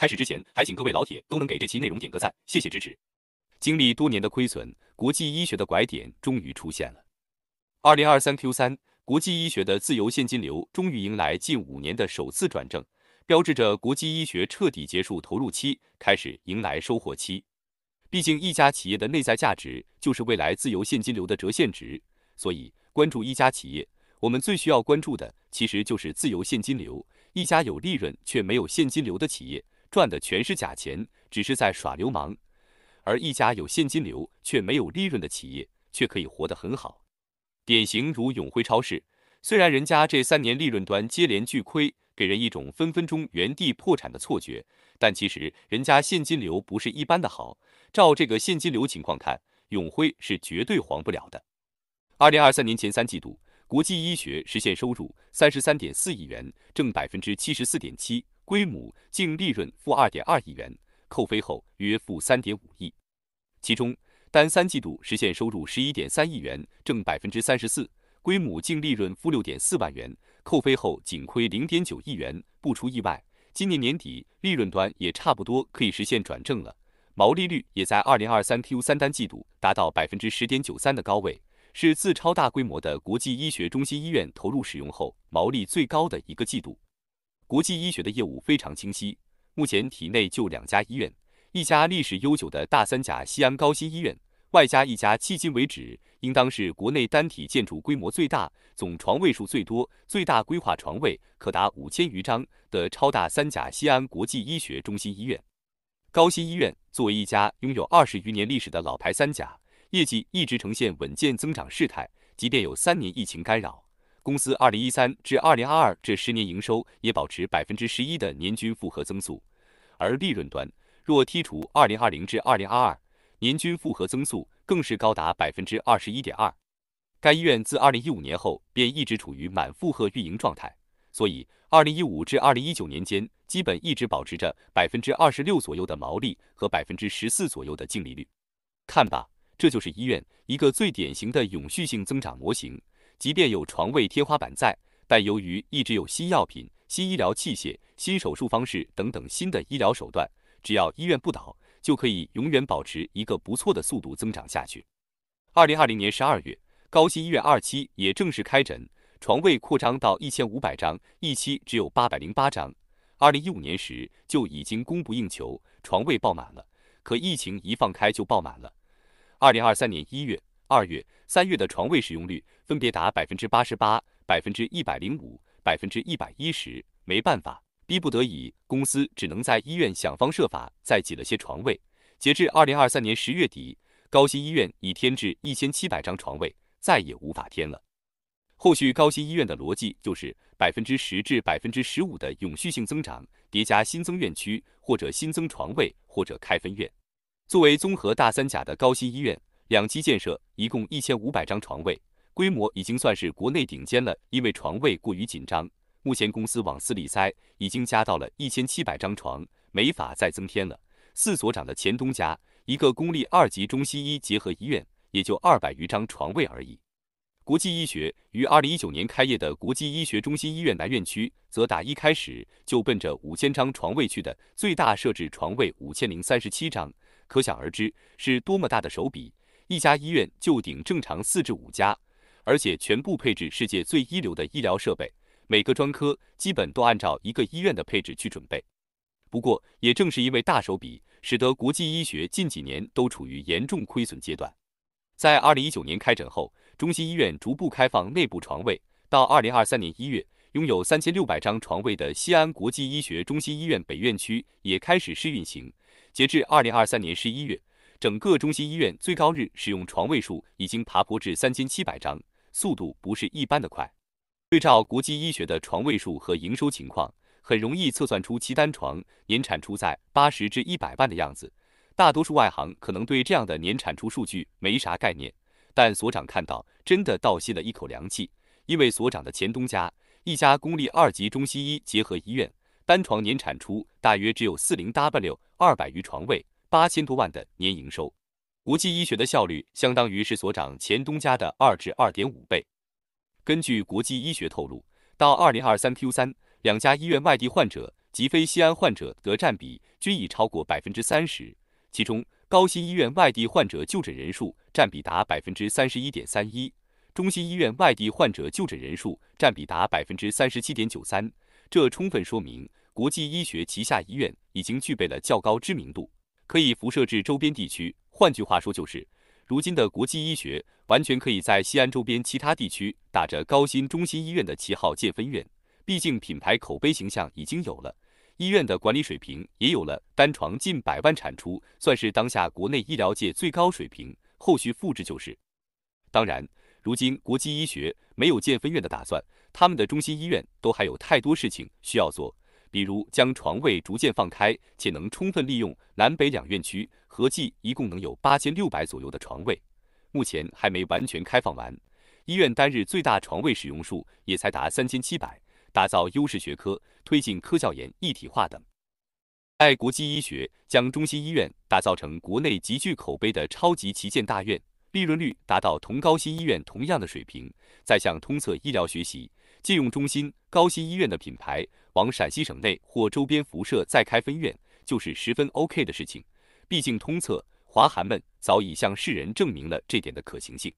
开始之前，还请各位老铁都能给这期内容点个赞，谢谢支持。经历多年的亏损，国际医学的拐点终于出现了。二零二三 Q 三，国际医学的自由现金流终于迎来近五年的首次转正，标志着国际医学彻底结束投入期，开始迎来收获期。毕竟一家企业的内在价值就是未来自由现金流的折现值，所以关注一家企业，我们最需要关注的其实就是自由现金流。一家有利润却没有现金流的企业。赚的全是假钱，只是在耍流氓。而一家有现金流却没有利润的企业，却可以活得很好。典型如永辉超市，虽然人家这三年利润端接连巨亏，给人一种分分钟原地破产的错觉，但其实人家现金流不是一般的好。照这个现金流情况看，永辉是绝对黄不了的。二零二三年前三季度，国际医学实现收入三十三点四亿元，挣百分之七十四点七。归母净利润负二点二亿元，扣非后约负三点五亿。其中，单三季度实现收入十一点三亿元，正百分之三十四，归母净利润负六点四万元，扣非后仅亏零点九亿元。不出意外，今年年底利润端也差不多可以实现转正了。毛利率也在二零二三 Q 三单季度达到百分之十点九三的高位，是自超大规模的国际医学中心医院投入使用后毛利最高的一个季度。国际医学的业务非常清晰，目前体内就两家医院，一家历史悠久的大三甲西安高新医院，外加一家迄今为止应当是国内单体建筑规模最大、总床位数最多、最大规划床位可达五千余张的超大三甲西安国际医学中心医院。高新医院作为一家拥有二十余年历史的老牌三甲，业绩一直呈现稳健增长势态，即便有三年疫情干扰。公司二零一三至二零二二这十年营收也保持百分之十一的年均复合增速，而利润端若剔除二零二零至二零二二年均复合增速更是高达百分之二十一点二。该医院自二零一五年后便一直处于满负荷运营状态，所以二零一五至二零一九年间基本一直保持着百分之二十六左右的毛利和百分之十四左右的净利率。看吧，这就是医院一个最典型的永续性增长模型。即便有床位天花板在，但由于一直有新药品、新医疗器械、新手术方式等等新的医疗手段，只要医院不倒，就可以永远保持一个不错的速度增长下去。二零二零年十二月，高新医院二期也正式开诊，床位扩张到一千五百张，一期只有八百零八张。二零一五年时就已经供不应求，床位爆满了。可疫情一放开就爆满了。二零二三年一月。二月、三月的床位使用率分别达百分之八十八、百分之一百零五、百分之一百一十。没办法，逼不得已，公司只能在医院想方设法再挤了些床位。截至二零二三年十月底，高新医院已添置一千七百张床位，再也无法添了。后续高新医院的逻辑就是百分之十至百分之十五的永续性增长，叠加新增院区或者新增床位或者开分院。作为综合大三甲的高新医院。两期建设一共一千五百张床位，规模已经算是国内顶尖了。因为床位过于紧张，目前公司往死里塞，已经加到了一千七百张床，没法再增添了。四所长的前东家，一个公立二级中西医结合医院，也就二百余张床位而已。国际医学于二零一九年开业的国际医学中心医院南院区，则打一开始就奔着五千张床位去的，最大设置床位五千零三十七张，可想而知是多么大的手笔。一家医院就顶正常四至五家，而且全部配置世界最一流的医疗设备，每个专科基本都按照一个医院的配置去准备。不过，也正是因为大手笔，使得国际医学近几年都处于严重亏损阶段。在二零一九年开诊后，中心医院逐步开放内部床位，到二零二三年一月，拥有三千六百张床位的西安国际医学中心医院北院区也开始试运行。截至二零二三年十一月。整个中心医院最高日使用床位数已经爬坡至三千七百张，速度不是一般的快。对照国际医学的床位数和营收情况，很容易测算出其单床年产出在八十至一百万的样子。大多数外行可能对这样的年产出数据没啥概念，但所长看到真的倒吸了一口凉气，因为所长的前东家一家公立二级中西医结合医院单床年产出大约只有四零 W 二百余床位。八千多万的年营收，国际医学的效率相当于是所长前东家的二至二点五倍。根据国际医学透露，到二零二三 Q 三，两家医院外地患者及非西安患者得占比均已超过百分之三十，其中高新医院外地患者就诊人数占比达百分之三十一点三一，中心医院外地患者就诊人数占比达百分之三十七点九三，这充分说明国际医学旗下医院已经具备了较高知名度。可以辐射至周边地区，换句话说就是，如今的国际医学完全可以在西安周边其他地区打着高新中心医院的旗号建分院，毕竟品牌口碑形象已经有了，医院的管理水平也有了，单床近百万产出，算是当下国内医疗界最高水平，后续复制就是。当然，如今国际医学没有建分院的打算，他们的中心医院都还有太多事情需要做。比如将床位逐渐放开，且能充分利用南北两院区，合计一共能有八千六百左右的床位，目前还没完全开放完。医院单日最大床位使用数也才达三千七百。打造优势学科，推进科教研一体化等。爱国际医学将中心医院打造成国内极具口碑的超级旗舰大院，利润率达到同高新医院同样的水平。再向通策医疗学习。借用中心、高新医院的品牌，往陕西省内或周边辐射再开分院，就是十分 OK 的事情。毕竟通策华韩们早已向世人证明了这点的可行性。